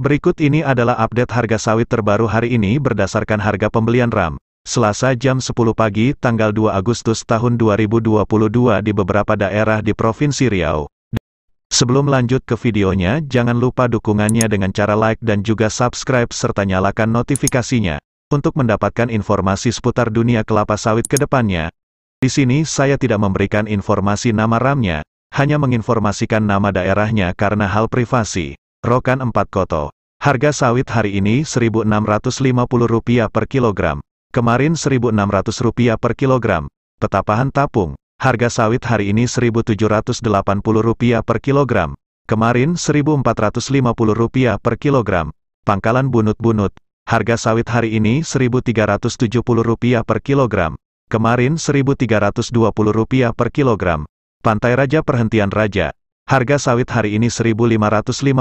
Berikut ini adalah update harga sawit terbaru hari ini berdasarkan harga pembelian RAM. Selasa jam 10 pagi, tanggal 2 Agustus tahun 2022 di beberapa daerah di Provinsi Riau. Sebelum lanjut ke videonya, jangan lupa dukungannya dengan cara like dan juga subscribe serta nyalakan notifikasinya. Untuk mendapatkan informasi seputar dunia kelapa sawit ke depannya. Di sini saya tidak memberikan informasi nama RAM-nya, hanya menginformasikan nama daerahnya karena hal privasi. Rokan 4 Koto. Harga sawit hari ini Rp1.650 per kilogram. Kemarin Rp1.600 per kilogram. Petapahan tapung. Harga sawit hari ini Rp1.780 per kilogram. Kemarin Rp1.450 per kilogram. Pangkalan bunut-bunut. Harga sawit hari ini Rp1.370 per kilogram. Kemarin Rp1.320 per kilogram. Pantai Raja Perhentian Raja. Harga sawit hari ini Rp1.550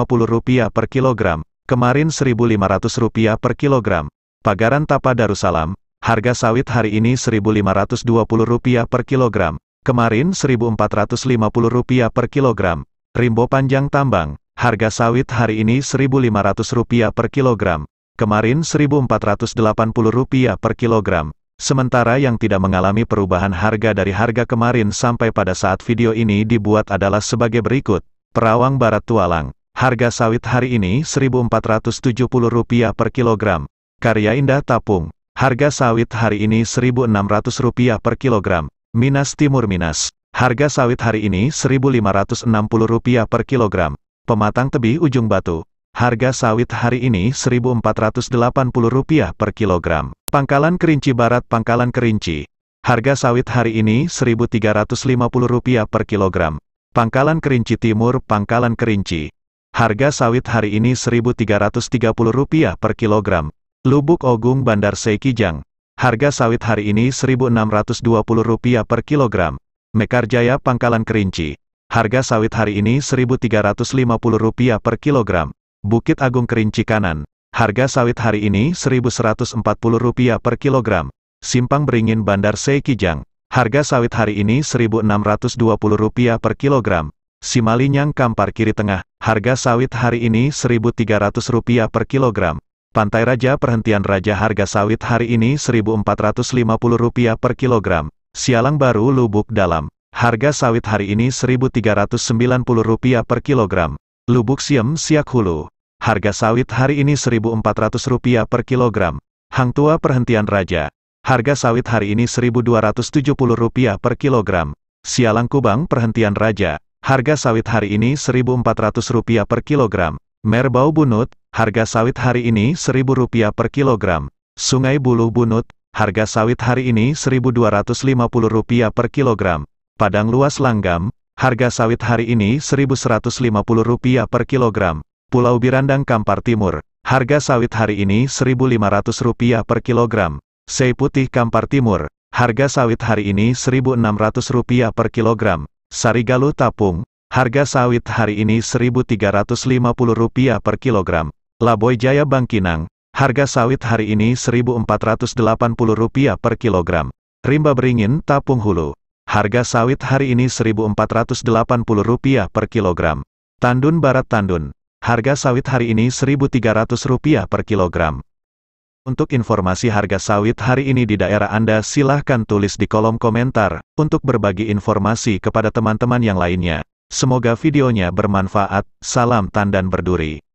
per kilogram, kemarin Rp1.500 per kilogram. Pagaran Tapa Darussalam, harga sawit hari ini Rp1.520 per kilogram, kemarin Rp1.450 per kilogram. Rimbo Panjang Tambang, harga sawit hari ini Rp1.500 per kilogram, kemarin Rp1.480 per kilogram. Sementara yang tidak mengalami perubahan harga dari harga kemarin sampai pada saat video ini dibuat adalah sebagai berikut. Perawang Barat Tualang, harga sawit hari ini Rp1.470 per kilogram. Karya Indah Tapung, harga sawit hari ini Rp1.600 per kilogram. Minas Timur Minas, harga sawit hari ini Rp1.560 per kilogram. Pematang Tebi Ujung Batu, harga sawit hari ini Rp1.480 per kilogram. Pangkalan Kerinci Barat Pangkalan Kerinci. Harga sawit hari ini Rp1.350 per kilogram. Pangkalan Kerinci Timur Pangkalan Kerinci. Harga sawit hari ini Rp1.330 per kilogram. Lubuk Ogung Bandar Seikijang. Harga sawit hari ini Rp1.620 per kilogram. Mekarjaya Pangkalan Kerinci. Harga sawit hari ini Rp1.350 per kilogram. Bukit Agung Kerinci Kanan. Harga sawit hari ini Rp1.140 per kilogram. Simpang Beringin Bandar Seikijang. Harga sawit hari ini Rp1.620 per kilogram. Simalinyang Kampar Kiri Tengah. Harga sawit hari ini Rp1.300 per kilogram. Pantai Raja Perhentian Raja harga sawit hari ini Rp1.450 per kilogram. Sialang Baru Lubuk Dalam. Harga sawit hari ini Rp1.390 per kilogram. Lubuk Siem Siak Hulu harga sawit hari ini Rp1.400 per kilogram. Hang Tua Perhentian Raja, harga sawit hari ini Rp1.270 per kilogram. Sialang Kubang Perhentian Raja, harga sawit hari ini Rp1.400 per kilogram. Merbau Bunut, harga sawit hari ini Rp1.000 per kilogram. Sungai Buluh Bunut, harga sawit hari ini Rp1.250 per kilogram. Padang Luas Langgam, harga sawit hari ini Rp1.150 per kilogram. Pulau Birandang Kampar Timur, harga sawit hari ini Rp1.500 per kilogram. Sei Putih Kampar Timur, harga sawit hari ini Rp1.600 per kilogram. Sarigalu Tapung, harga sawit hari ini Rp1.350 per kilogram. Laboy Jaya Bangkinang, harga sawit hari ini Rp1.480 per kilogram. Rimba Beringin Tapung Hulu, harga sawit hari ini Rp1.480 per kilogram. Tandun Barat Tandun, Harga sawit hari ini Rp1.300 per kilogram. Untuk informasi harga sawit hari ini di daerah Anda silahkan tulis di kolom komentar, untuk berbagi informasi kepada teman-teman yang lainnya. Semoga videonya bermanfaat, salam tandan berduri.